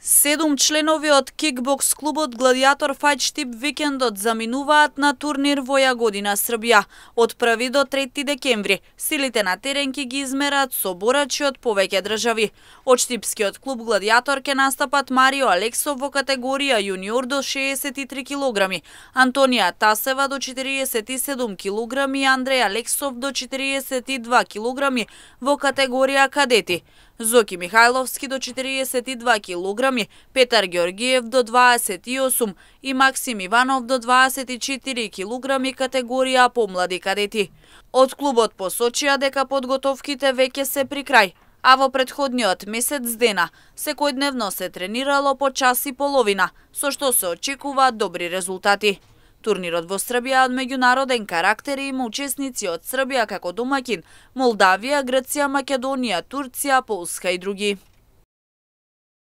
Седум членови од кикбокс клубот Гладиатор Фајт Штип викендот заминуваат на турнир во Јагодина, Србија. Од 1 до 3 декември, силите на терен ги измерат со борачи од повеќе држави. Од Штипскиот клуб Гладиатор ќе настапат Марио Алексов во категорија јуниор до 63 килограми, Антонија Тасева до 47 килограми и Андреј Алексов до 42 килограми во категорија кадети. Зоки Михајловски до 42 килограми, Петар Георгиев до 28 и Максим Иванов до 24 килограми категорија по млади кадети. Од клубот посочија дека подготовките веќе се при крај, а во предходниот месец дена секојдневно се тренирало по час и половина, со што се очекува добри резултати. Турнирот во Србија од меѓународен карактер има учесници од Србија како домакин, Молдавија, Грција, Македонија, Турција, Полска и други.